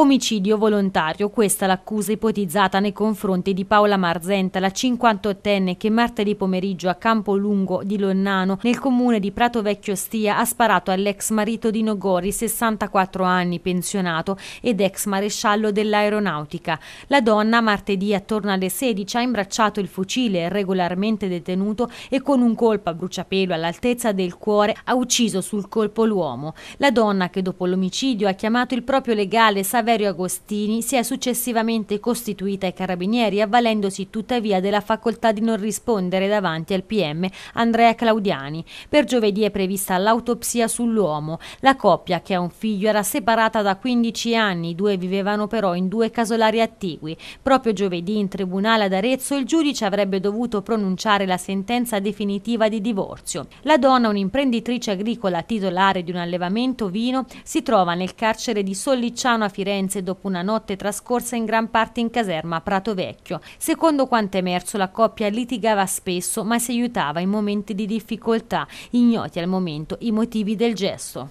omicidio volontario. Questa è l'accusa ipotizzata nei confronti di Paola Marzenta, la 58enne che martedì pomeriggio a Campolungo di Lonnano, nel comune di Prato Vecchio Stia, ha sparato all'ex marito di Nogori, 64 anni, pensionato, ed ex maresciallo dell'aeronautica. La donna martedì attorno alle 16 ha imbracciato il fucile regolarmente detenuto e con un colpo a bruciapelo all'altezza del cuore ha ucciso sul colpo l'uomo. La donna che dopo l'omicidio ha chiamato il proprio legale Saverio Saverio Agostini si è successivamente costituita ai carabinieri, avvalendosi tuttavia della facoltà di non rispondere davanti al PM Andrea Claudiani. Per giovedì è prevista l'autopsia sull'uomo. La coppia, che ha un figlio, era separata da 15 anni, i due vivevano però in due casolari attigui. Proprio giovedì in tribunale ad Arezzo il giudice avrebbe dovuto pronunciare la sentenza definitiva di divorzio. La donna, un'imprenditrice agricola titolare di un allevamento vino, si trova nel carcere di Sollicciano a Firenze Firenze dopo una notte trascorsa in gran parte in caserma a Prato Vecchio. Secondo quanto emerso la coppia litigava spesso ma si aiutava in momenti di difficoltà, ignoti al momento i motivi del gesto.